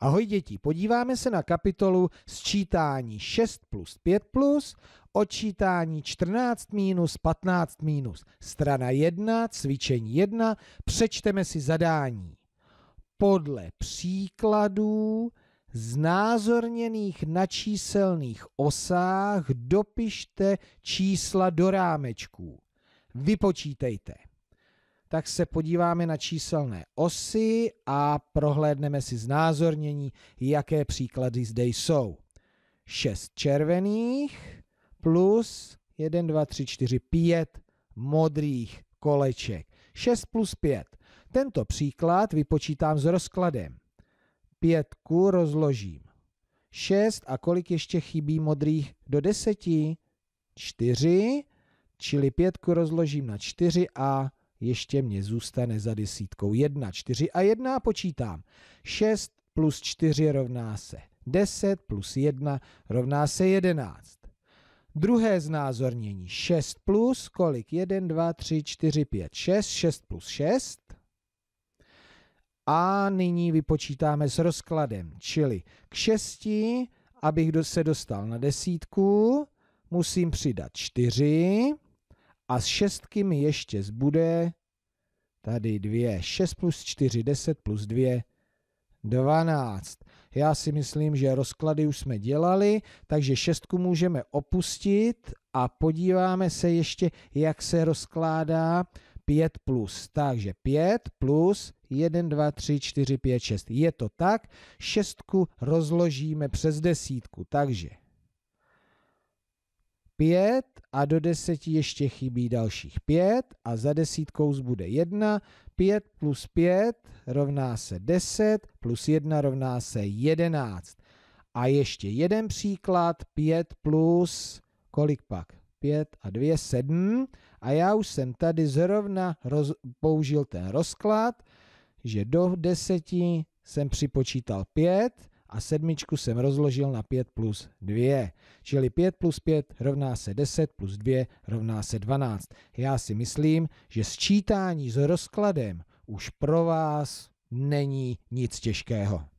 Ahoj děti, podíváme se na kapitolu sčítání 6 plus 5 plus, odčítání 14 minus 15 minus, strana 1, cvičení 1, přečteme si zadání. Podle příkladů znázorněných na číselných osách dopište čísla do rámečků. Vypočítejte tak se podíváme na číselné osy a prohlédneme si znázornění, jaké příklady zde jsou. 6 červených plus 1, 2, 3, 4, 5 modrých koleček. 6 plus 5. Tento příklad vypočítám s rozkladem. Pětku rozložím. 6 a kolik ještě chybí modrých do 10? 4, čili pětku rozložím na 4 a ještě mě zůstane za desítkou 1, 4 a 1 počítám. 6 plus 4 rovná se 10 plus 1 rovná se 11. Druhé znázornění 6 plus, kolik? 1, 2, 3, 4, 5, 6, 6 plus 6. A nyní vypočítáme s rozkladem, čili k 6, abych se dostal na desítku, musím přidat 4, a s šestky mi ještě zbude tady dvě. 6 plus 4, 10 plus 2, 12. Já si myslím, že rozklady už jsme dělali, takže šestku můžeme opustit a podíváme se ještě, jak se rozkládá 5 plus. Takže 5 plus 1, 2, 3, 4, 5, 6. Je to tak. Šestku rozložíme přes desítku. Takže pět a do deseti ještě chybí dalších pět a za desítkou zbude jedna. Pět plus pět rovná se deset plus jedna rovná se jedenáct. A ještě jeden příklad, pět plus kolik pak? Pět a dvě, sedm. A já už jsem tady zrovna roz, použil ten rozklad, že do deseti jsem připočítal pět, a sedmičku jsem rozložil na 5 plus 2. Čili 5 plus 5 rovná se 10 plus 2 rovná se 12. Já si myslím, že sčítání s rozkladem už pro vás není nic těžkého.